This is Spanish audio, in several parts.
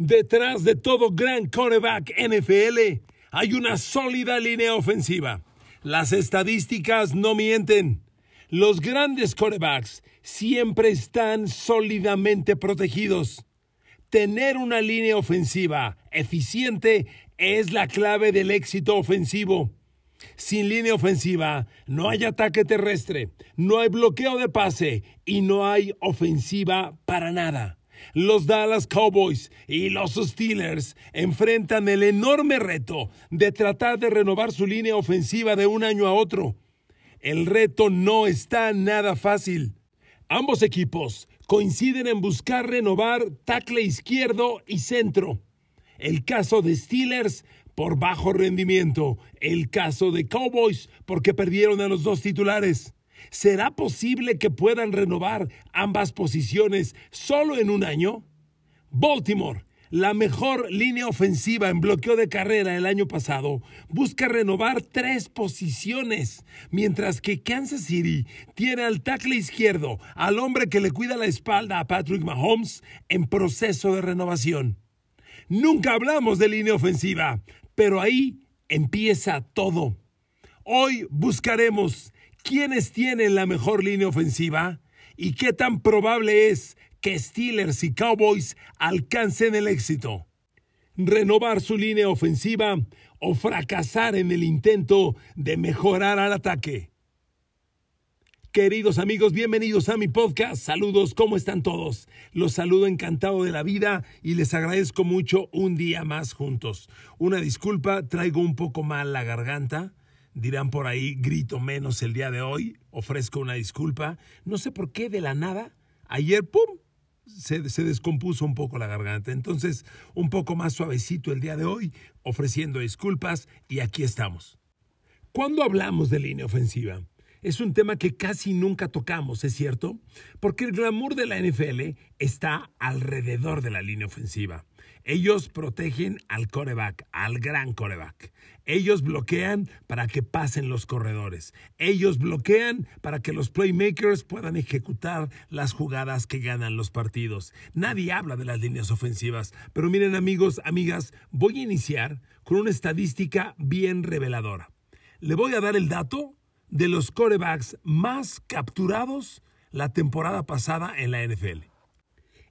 Detrás de todo gran coreback NFL hay una sólida línea ofensiva. Las estadísticas no mienten. Los grandes corebacks siempre están sólidamente protegidos. Tener una línea ofensiva eficiente es la clave del éxito ofensivo. Sin línea ofensiva, no hay ataque terrestre, no hay bloqueo de pase y no hay ofensiva para nada. Los Dallas Cowboys y los Steelers enfrentan el enorme reto de tratar de renovar su línea ofensiva de un año a otro. El reto no está nada fácil. Ambos equipos coinciden en buscar renovar tackle izquierdo y centro. El caso de Steelers por bajo rendimiento, el caso de Cowboys porque perdieron a los dos titulares. ¿Será posible que puedan renovar ambas posiciones solo en un año? Baltimore, la mejor línea ofensiva en bloqueo de carrera el año pasado, busca renovar tres posiciones, mientras que Kansas City tiene al tackle izquierdo, al hombre que le cuida la espalda a Patrick Mahomes, en proceso de renovación. Nunca hablamos de línea ofensiva, pero ahí empieza todo. Hoy buscaremos ¿Quiénes tienen la mejor línea ofensiva? ¿Y qué tan probable es que Steelers y Cowboys alcancen el éxito? ¿Renovar su línea ofensiva o fracasar en el intento de mejorar al ataque? Queridos amigos, bienvenidos a mi podcast. Saludos, ¿cómo están todos? Los saludo encantado de la vida y les agradezco mucho un día más juntos. Una disculpa, traigo un poco mal la garganta dirán por ahí, grito menos el día de hoy, ofrezco una disculpa. No sé por qué de la nada, ayer, ¡pum!, se, se, descompuso un poco la garganta. Entonces, un poco más suavecito el día de hoy, ofreciendo disculpas y aquí estamos. ¿Cuándo hablamos de línea ofensiva? Es un tema que casi nunca tocamos, ¿es cierto? Porque el glamour de la NFL está alrededor de la línea ofensiva. Ellos protegen al coreback, al gran coreback. Ellos bloquean para que pasen los corredores. Ellos bloquean para que los playmakers puedan ejecutar las jugadas que ganan los partidos. Nadie habla de las líneas ofensivas. Pero miren amigos, amigas, voy a iniciar con una estadística bien reveladora. Le voy a dar el dato de los corebacks más capturados la temporada pasada en la NFL.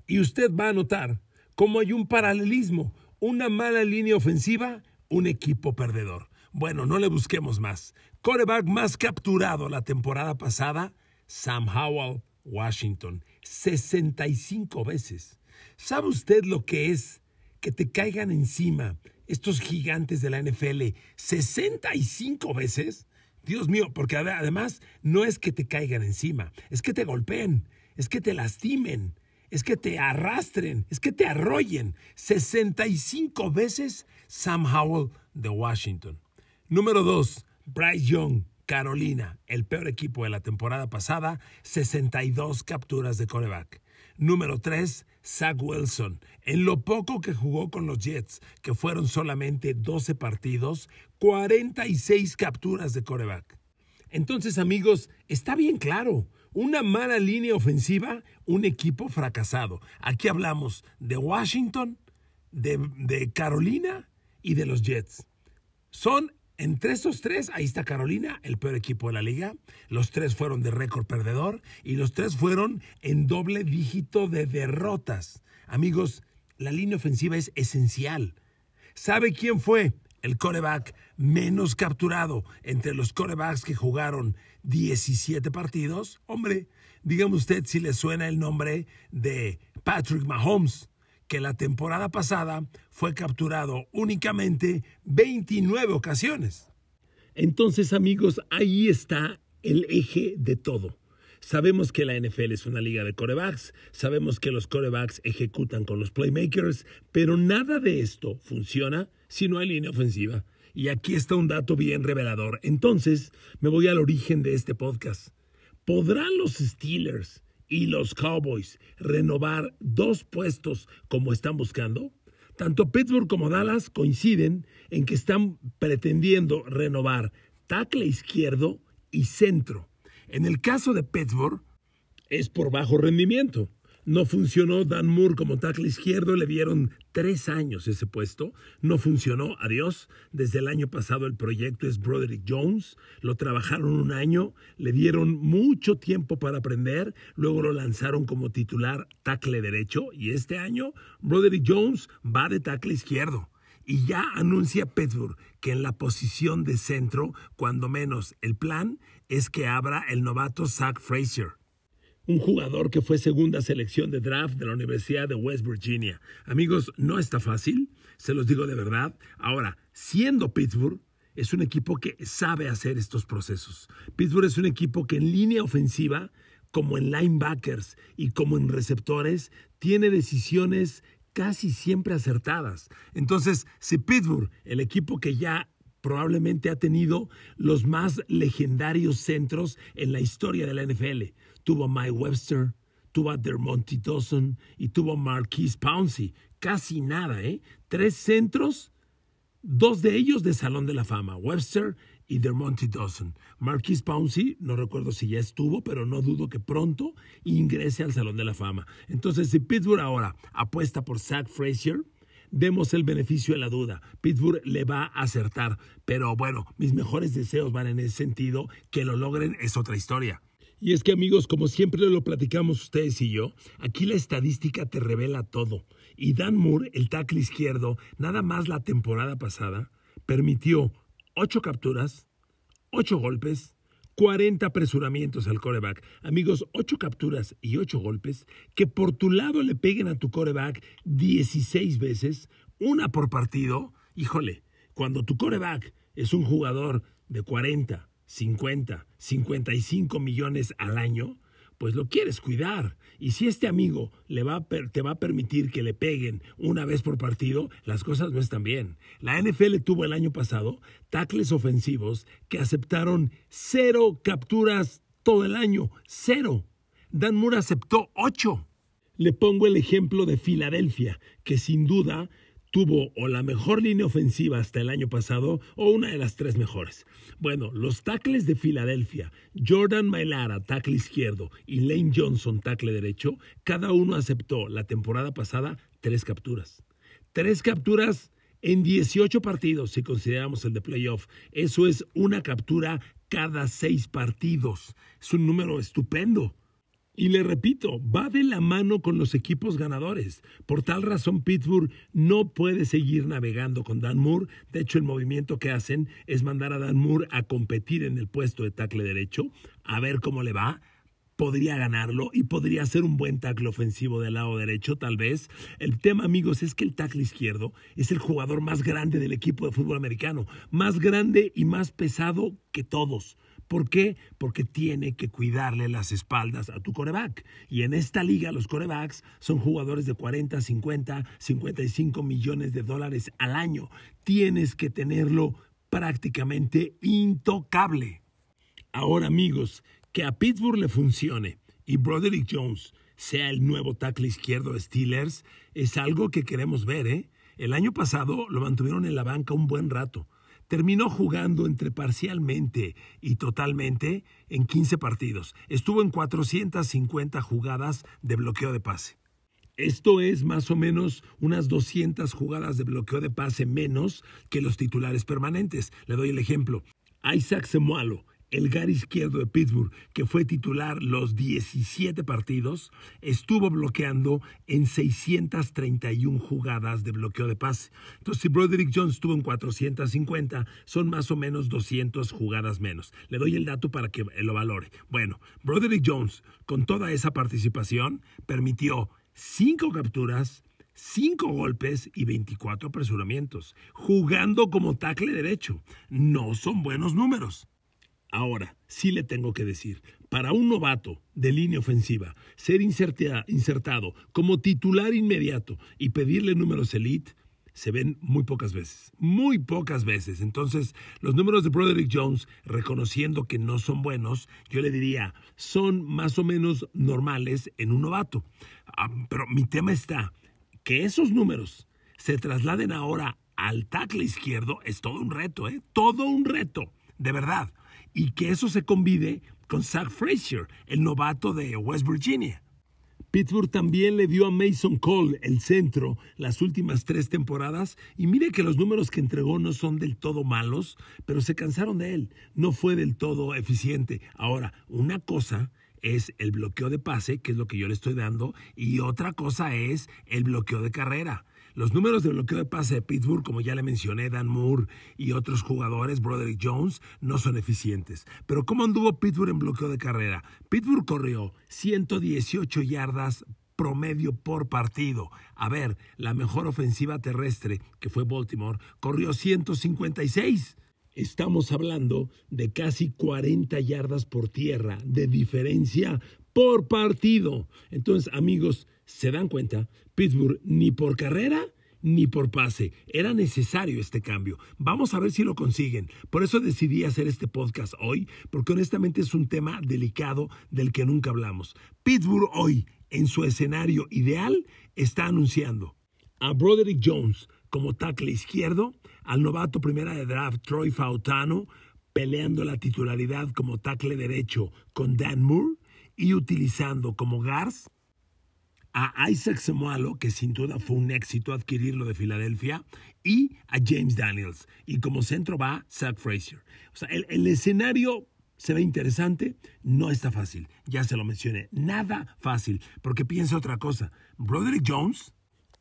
Y usted va a notar como hay un paralelismo, una mala línea ofensiva, un equipo perdedor. Bueno, no le busquemos más. Coreback más capturado la temporada pasada, Sam Howell, Washington, 65 veces. ¿Sabe usted lo que es que te caigan encima estos gigantes de la NFL 65 veces? Dios mío, porque además no es que te caigan encima, es que te golpeen, es que te lastimen es que te arrastren, es que te arrollen 65 veces Sam Howell de Washington. Número 2, Bryce Young, Carolina, el peor equipo de la temporada pasada, 62 capturas de coreback. Número 3, Zach Wilson. En lo poco que jugó con los Jets, que fueron solamente 12 partidos, 46 capturas de coreback. Entonces, amigos, está bien claro una mala línea ofensiva, un equipo fracasado. Aquí hablamos de Washington, de, Carolina y de los Jets. Son entre esos tres, ahí está Carolina, el peor equipo de la liga. Los tres fueron de récord perdedor y los tres fueron en doble dígito de derrotas. Amigos, la línea ofensiva es esencial. ¿Sabe quién fue el coreback menos capturado entre los corebacks que jugaron 17 partidos. Hombre, dígame usted si le suena el nombre de Patrick Mahomes, que la temporada pasada fue capturado únicamente 29 ocasiones. Entonces, amigos, ahí está el eje de todo. Sabemos que la NFL es una liga de corebacks, sabemos que los corebacks ejecutan con los playmakers, pero nada de esto funciona si no hay línea ofensiva. Y aquí está un dato bien revelador. Entonces, me voy al origen de este podcast. ¿Podrán los Steelers y los Cowboys renovar dos puestos como están buscando? Tanto Pittsburgh como Dallas coinciden en que están pretendiendo renovar tackle izquierdo y centro. En el caso de Pittsburgh, es por bajo rendimiento. No funcionó Dan Moore como tackle izquierdo, le dieron tres años ese puesto, no funcionó, adiós. Desde el año pasado el proyecto es Broderick Jones, lo trabajaron un año, le dieron mucho tiempo para aprender, luego lo lanzaron como titular tackle derecho y este año Broderick Jones va de tackle izquierdo y ya anuncia Pittsburgh que en la posición de centro, cuando menos el plan, es que abra el novato Zach Fraser un jugador que fue segunda selección de draft de la Universidad de West Virginia. Amigos, no está fácil, se los digo de verdad. Ahora, siendo Pittsburgh, es un equipo que sabe hacer estos procesos. Pittsburgh es un equipo que en línea ofensiva, como en linebackers y como en receptores, tiene decisiones casi siempre acertadas. Entonces, si Pittsburgh, el equipo que ya probablemente ha tenido los más legendarios centros en la historia de la NFL, tuvo a Mike Webster, tuvo a Dermonty Dawson y tuvo a Marquise Pouncey. Casi nada, ¿eh? Tres centros, dos de ellos de Salón de la Fama, Webster y Dermonty Dawson. Marquise Pouncey, no recuerdo si ya estuvo, pero no dudo que pronto ingrese al Salón de la Fama. Entonces, si Pittsburgh ahora apuesta por Zach Frazier, demos el beneficio de la duda. Pittsburgh le va a acertar, pero bueno, mis mejores deseos van en ese sentido. Que lo logren es otra historia. Y es que amigos, como siempre lo platicamos ustedes y yo, aquí la estadística te revela todo. Y Dan Moore, el tackle izquierdo, nada más la temporada pasada, permitió 8 capturas, 8 golpes, 40 apresuramientos al coreback. Amigos, 8 capturas y 8 golpes, que por tu lado le peguen a tu coreback 16 veces, una por partido. Híjole, cuando tu coreback es un jugador de 40, 50, 55 millones al año, pues lo quieres cuidar. Y si este amigo le va te va a permitir que le peguen una vez por partido, las cosas no están bien. La NFL tuvo el año pasado tackles ofensivos que aceptaron cero capturas todo el año. Cero. Dan Moore aceptó ocho. Le pongo el ejemplo de Filadelfia, que sin duda tuvo o la mejor línea ofensiva hasta el año pasado o una de las tres mejores. Bueno, los tackles de Filadelfia, Jordan Mailara, tackle izquierdo, y Lane Johnson, tackle derecho, cada uno aceptó la temporada pasada tres capturas. Tres capturas en 18 partidos, si consideramos el de playoff. Eso es una captura cada seis partidos. Es un número estupendo. Y le repito, va de la mano con los equipos ganadores. Por tal razón, Pittsburgh no puede seguir navegando con Dan Moore. De hecho, el movimiento que hacen es mandar a Dan Moore a competir en el puesto de tackle derecho, a ver cómo le va podría ganarlo y podría ser un buen tackle ofensivo del lado derecho, tal vez. El tema, amigos, es que el tackle izquierdo es el jugador más grande del equipo de fútbol americano, más grande y más pesado que todos. ¿Por qué? Porque tiene que cuidarle las espaldas a tu coreback. Y en esta liga los corebacks son jugadores de 40, 50, 55 millones de dólares al año. Tienes que tenerlo prácticamente intocable. Ahora amigos, que a Pittsburgh le funcione y Broderick Jones sea el nuevo tackle izquierdo de Steelers es algo que queremos ver. ¿eh? El año pasado lo mantuvieron en la banca un buen rato terminó jugando entre parcialmente y totalmente en 15 partidos. Estuvo en 450 jugadas de bloqueo de pase. Esto es más o menos unas 200 jugadas de bloqueo de pase menos que los titulares permanentes. Le doy el ejemplo. Isaac Semualo el gar izquierdo de Pittsburgh, que fue titular los 17 partidos, estuvo bloqueando en 631 jugadas de bloqueo de pase. Entonces, si Broderick Jones estuvo en 450, son más o menos 200 jugadas menos. Le doy el dato para que lo valore. Bueno, Broderick Jones, con toda esa participación, permitió 5 capturas, 5 golpes y 24 apresuramientos, jugando como tackle derecho. No son buenos números. Ahora, sí le tengo que decir, para un novato de línea ofensiva, ser insertado como titular inmediato y pedirle números elite, se ven muy pocas veces, muy pocas veces. Entonces, los números de Broderick Jones, reconociendo que no son buenos, yo le diría, son más o menos normales en un novato. Ah, pero mi tema está, que esos números se trasladen ahora al tackle izquierdo es todo un reto, ¿eh? Todo un reto, de verdad y que eso se convide con Zach Frazier, el novato de West Virginia. Pittsburgh también le dio a Mason Cole el centro las últimas tres temporadas y mire que los números que entregó no son del todo malos, pero se cansaron de él, no fue del todo eficiente. Ahora, una cosa es el bloqueo de pase, que es lo que yo le estoy dando, y otra cosa es el bloqueo de carrera. Los números de bloqueo de pase de Pittsburgh, como ya le mencioné, Dan Moore y otros jugadores, Broderick Jones, no son eficientes. Pero ¿cómo anduvo Pittsburgh en bloqueo de carrera? Pittsburgh corrió 118 yardas promedio por partido. A ver, la mejor ofensiva terrestre, que fue Baltimore, corrió 156. Estamos hablando de casi 40 yardas por tierra de diferencia por partido. Entonces, amigos, se dan cuenta, Pittsburgh ni por carrera ni por pase. Era necesario este cambio. Vamos a ver si lo consiguen. Por eso decidí hacer este podcast hoy, porque honestamente es un tema delicado del que nunca hablamos. Pittsburgh hoy, en su escenario ideal, está anunciando a Broderick Jones como tackle izquierdo, al novato primera de draft Troy Fautano peleando la titularidad como tackle derecho con Dan Moore, y utilizando como GARS a Isaac Samoalo, que sin duda fue un éxito adquirirlo de Filadelfia, y a James Daniels. Y como centro va Zach Fraser. O sea, el, el escenario se ve interesante, no está fácil. Ya se lo mencioné, nada fácil, porque piensa otra cosa. Broderick Jones,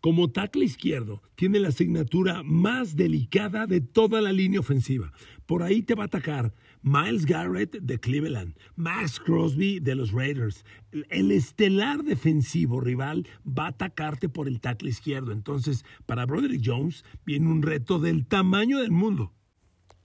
como tackle izquierdo, tiene la asignatura más delicada de toda la línea ofensiva. Por ahí te va a atacar Miles Garrett de Cleveland, Max Crosby de los Raiders. El estelar defensivo rival va a atacarte por el tackle izquierdo. Entonces, para Broderick Jones viene un reto del tamaño del mundo.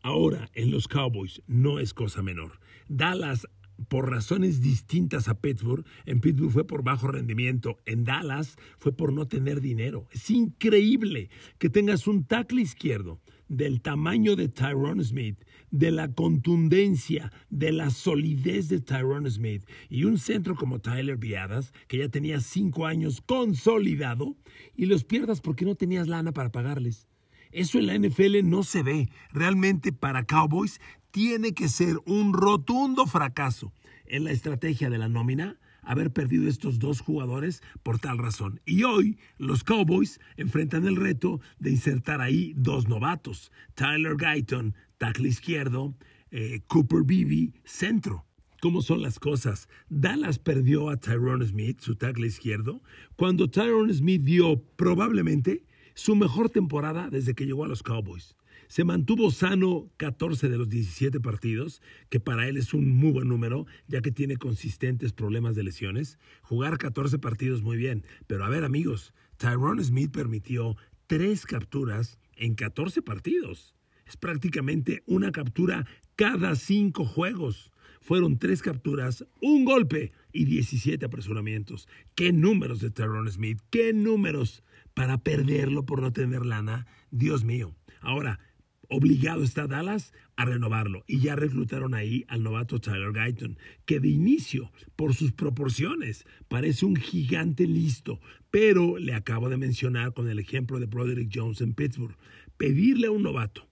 Ahora, en los Cowboys no es cosa menor. Dallas por razones distintas a Pittsburgh. En Pittsburgh fue por bajo rendimiento, en Dallas fue por no tener dinero. Es increíble que tengas un tackle izquierdo del tamaño de Tyrone Smith, de la contundencia, de la solidez de Tyrone Smith y un centro como Tyler Viadas, que ya tenía cinco años consolidado, y los pierdas porque no tenías lana para pagarles. Eso en la NFL no se ve. Realmente para Cowboys tiene que ser un rotundo fracaso en la estrategia de la nómina haber perdido estos dos jugadores por tal razón. Y hoy los Cowboys enfrentan el reto de insertar ahí dos novatos, Tyler Guyton, tackle izquierdo, eh, Cooper Beebe, centro cómo son las cosas. Dallas perdió a Tyrone Smith, su tackle izquierdo, cuando Tyrone Smith dio probablemente su mejor temporada desde que llegó a los Cowboys. Se mantuvo sano 14 de los 17 partidos, que para él es un muy buen número, ya que tiene consistentes problemas de lesiones. Jugar 14 partidos muy bien, pero a ver amigos, Tyrone Smith permitió tres capturas en 14 partidos. Es prácticamente una captura cada cinco juegos. Fueron tres capturas, un golpe y 17 apresuramientos. ¡Qué números de Tyrone Smith! ¡Qué números! Para perderlo por no tener lana, Dios mío. Ahora, obligado está Dallas a renovarlo. Y ya reclutaron ahí al novato Tyler Guyton, que de inicio, por sus proporciones, parece un gigante listo. Pero le acabo de mencionar con el ejemplo de Broderick Jones en Pittsburgh. Pedirle a un novato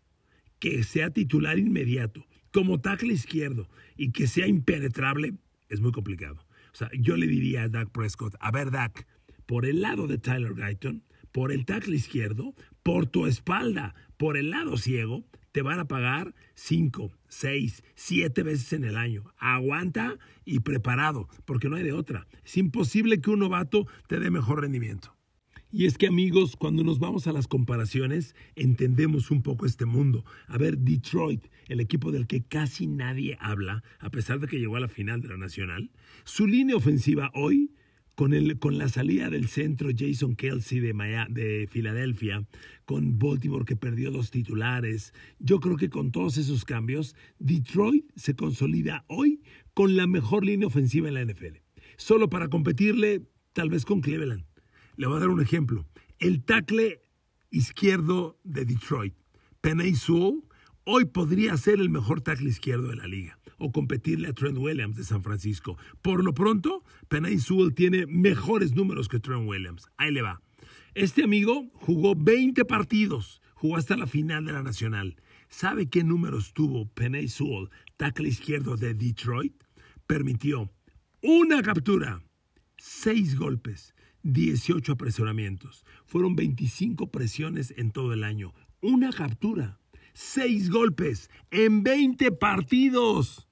que sea titular inmediato, como tackle izquierdo, y que sea impenetrable, es muy complicado. O sea, yo le diría a Dak Prescott, a ver Dak, por el lado de Tyler Guyton, por el tackle izquierdo, por tu espalda, por el lado ciego, te van a pagar 5, 6, 7 veces en el año. Aguanta y preparado, porque no hay de otra. Es imposible que un novato te dé mejor rendimiento. Y es que amigos, cuando nos vamos a las comparaciones, entendemos un poco este mundo. A ver, Detroit, el equipo del que casi nadie habla, a pesar de que llegó a la final de la Nacional, su línea ofensiva hoy con, con la salida del centro Jason Kelsey de, de Filadelfia, con Baltimore que perdió dos titulares, yo creo que con todos esos cambios, Detroit se consolida hoy con la mejor línea ofensiva en la NFL. Solo para competirle tal vez con Cleveland. Le voy a dar un ejemplo. El tackle izquierdo de Detroit, Penny Sewell, hoy podría ser el mejor tackle izquierdo de la liga o competirle a Trent Williams de San Francisco. Por lo pronto, Penay Sewell tiene mejores números que Trent Williams. Ahí le va. Este amigo jugó 20 partidos, jugó hasta la final de la Nacional. ¿Sabe qué números tuvo Penay Sewell, tackle izquierdo de Detroit? Permitió una captura, seis golpes, 18 apresuramientos. Fueron 25 presiones en todo el año. Una captura, seis golpes en 20 partidos.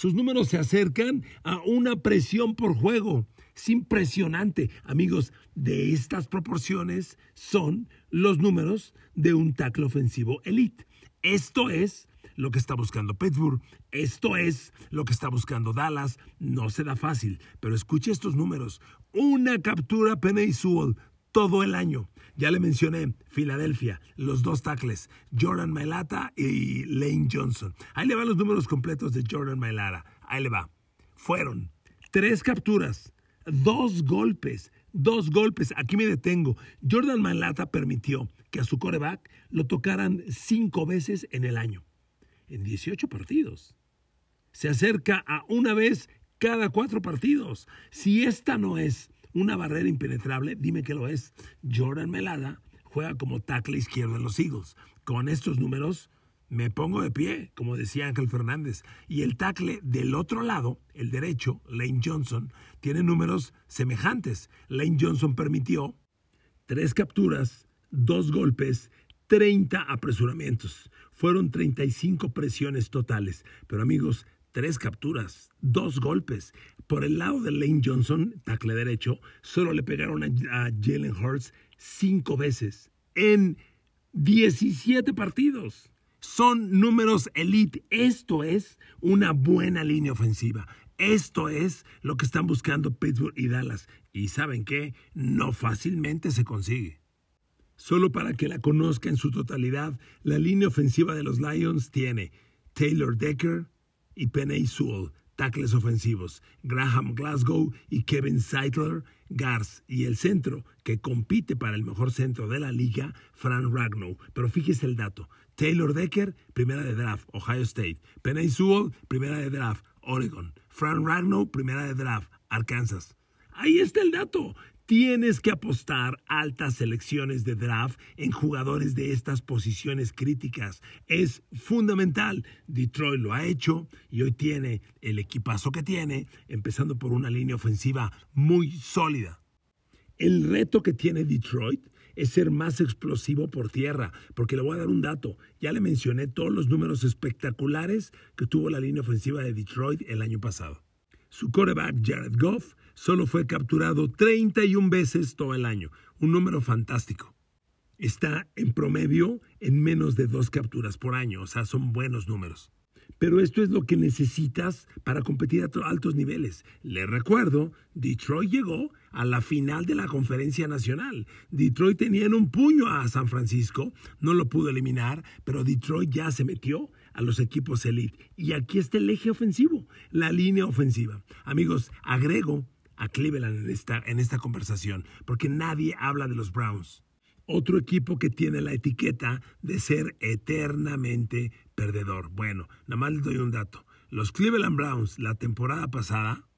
Sus números se acercan a una presión por juego. Es impresionante. Amigos, de estas proporciones son los números de un tackle ofensivo elite. Esto es lo que está buscando Pittsburgh. Esto es lo que está buscando Dallas. No se da fácil, pero escuche estos números. Una captura Penny Sewell todo el año. Ya le mencioné Filadelfia, los dos tackles, Jordan Mailata y Lane Johnson. Ahí le van los números completos de Jordan Mailata. Ahí le va. Fueron tres capturas, dos golpes, dos golpes. Aquí me detengo. Jordan Mailata permitió que a su coreback lo tocaran cinco veces en el año, en 18 partidos. Se acerca a una vez cada cuatro partidos. Si esta no es una barrera impenetrable, dime que lo es. Jordan Melada juega como tackle izquierdo en los Eagles. Con estos números me pongo de pie, como decía Ángel Fernández. Y el tackle del otro lado, el derecho, Lane Johnson, tiene números semejantes. Lane Johnson permitió tres capturas, dos golpes, 30 apresuramientos. Fueron 35 presiones totales. Pero amigos, tres capturas, dos golpes. Por el lado de Lane Johnson, tackle derecho, solo le pegaron a, Jalen Hurts cinco veces en 17 partidos. Son números elite. Esto es una buena línea ofensiva. Esto es lo que están buscando Pittsburgh y Dallas. Y saben qué, no fácilmente se consigue. Solo para que la conozca en su totalidad, la línea ofensiva de los Lions tiene Taylor Decker, y Penny Sewell, tackles ofensivos, Graham Glasgow y Kevin Seidler, Gars, y el centro, que compite para el mejor centro de la liga, Fran Ragnow. Pero fíjese el dato, Taylor Decker, primera de draft, Ohio State, Penny primera de draft, Oregon, Fran Ragnow, primera de draft, Arkansas. Ahí está el dato tienes que apostar altas selecciones de draft en jugadores de estas posiciones críticas. Es fundamental. Detroit lo ha hecho y hoy tiene el equipazo que tiene, empezando por una línea ofensiva muy sólida. El reto que tiene Detroit es ser más explosivo por tierra, porque le voy a dar un dato. Ya le mencioné todos los números espectaculares que tuvo la línea ofensiva de Detroit el año pasado. Su coreback Jared Goff solo fue capturado 31 veces todo el año, un número fantástico. Está en promedio en menos de dos capturas por año, o sea, son buenos números. Pero esto es lo que necesitas para competir a altos niveles. Les recuerdo, Detroit llegó a la final de la conferencia nacional. Detroit tenía en un puño a San Francisco, no lo pudo eliminar, pero Detroit ya se metió a los equipos elite. Y aquí está el eje ofensivo, la línea ofensiva. Amigos, agrego a Cleveland en esta, en esta conversación, porque nadie habla de los Browns. Otro equipo que tiene la etiqueta de ser eternamente perdedor. Bueno, nada más les doy un dato. Los Cleveland Browns la temporada pasada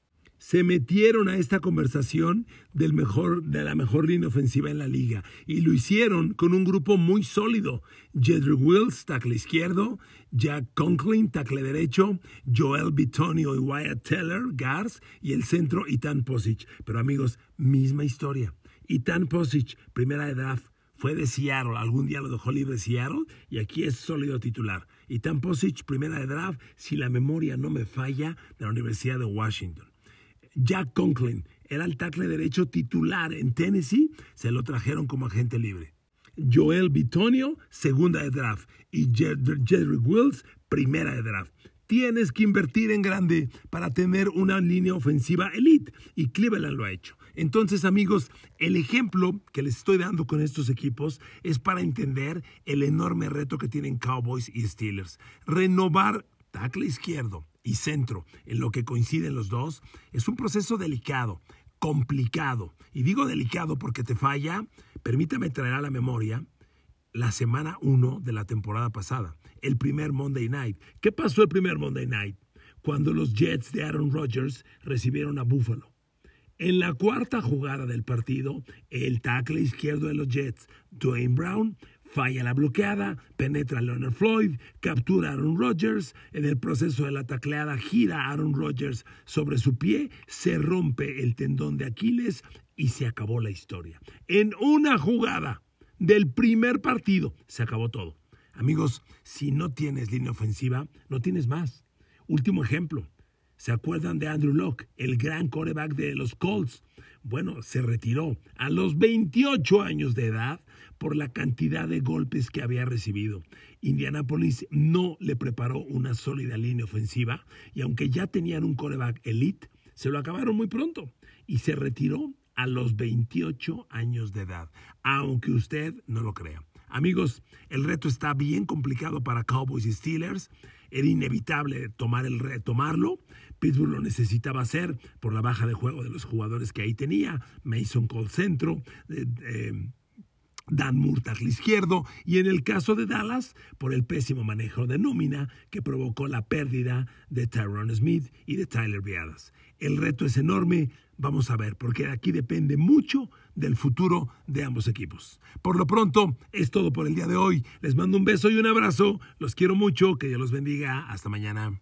se metieron a esta conversación del mejor, de la mejor línea ofensiva en la liga. Y lo hicieron con un grupo muy sólido. Jedrick Wills, tackle izquierdo. Jack Conklin, tacle derecho. Joel Bitonio y Wyatt Teller, Gars, Y el centro, Itan Posic. Pero amigos, misma historia. Itan Posic, primera de draft. Fue de Seattle, algún día lo dejó libre Seattle y aquí es sólido titular. Itan Posich, primera de draft, si la memoria no me falla, de la Universidad de Washington. Jack Conklin. Era el tackle derecho titular en Tennessee. Se lo trajeron como agente libre. Joel Bitonio, segunda de draft. Y Jedrick Wills, primera de draft. Tienes que invertir en grande para tener una línea ofensiva elite. Y Cleveland lo ha hecho. Entonces, amigos, el ejemplo que les estoy dando con estos equipos es para entender el enorme reto que tienen Cowboys y Steelers. Renovar tackle izquierdo, y centro, en lo que coinciden los dos, es un proceso delicado, complicado. Y digo delicado porque te falla, permítame traer a la memoria la semana 1 de la temporada pasada, el primer Monday Night. ¿Qué pasó el primer Monday Night? Cuando los Jets de Aaron Rodgers recibieron a Buffalo. En la cuarta jugada del partido, el tackle izquierdo de los Jets, Dwayne Brown, Falla la bloqueada, penetra Leonard Floyd, captura a Aaron Rodgers. En el proceso de la tacleada gira Aaron Rodgers sobre su pie, se rompe el tendón de Aquiles y se acabó la historia. En una jugada del primer partido se acabó todo. Amigos, si no tienes línea ofensiva, no tienes más. Último ejemplo. ¿Se acuerdan de Andrew Locke, el gran coreback de los Colts? bueno, se retiró a los 28 años de edad por la cantidad de golpes que había recibido. Indianapolis no le preparó una sólida línea ofensiva y aunque ya tenían un coreback elite, se lo acabaron muy pronto y se retiró a los 28 años de edad, aunque usted no lo crea. Amigos, el reto está bien complicado para Cowboys y Steelers. Era inevitable tomar el tomarlo, Pittsburgh lo necesitaba hacer por la baja de juego de los jugadores que ahí tenía. Mason Cole centro. Eh, eh, Dan Moore izquierdo y en el caso de Dallas por el pésimo manejo de nómina que provocó la pérdida de Tyrone Smith y de Tyler Viadas. El reto es enorme, vamos a ver, porque aquí depende mucho del futuro de ambos equipos. Por lo pronto, es todo por el día de hoy. Les mando un beso y un abrazo, los quiero mucho, que Dios los bendiga, hasta mañana.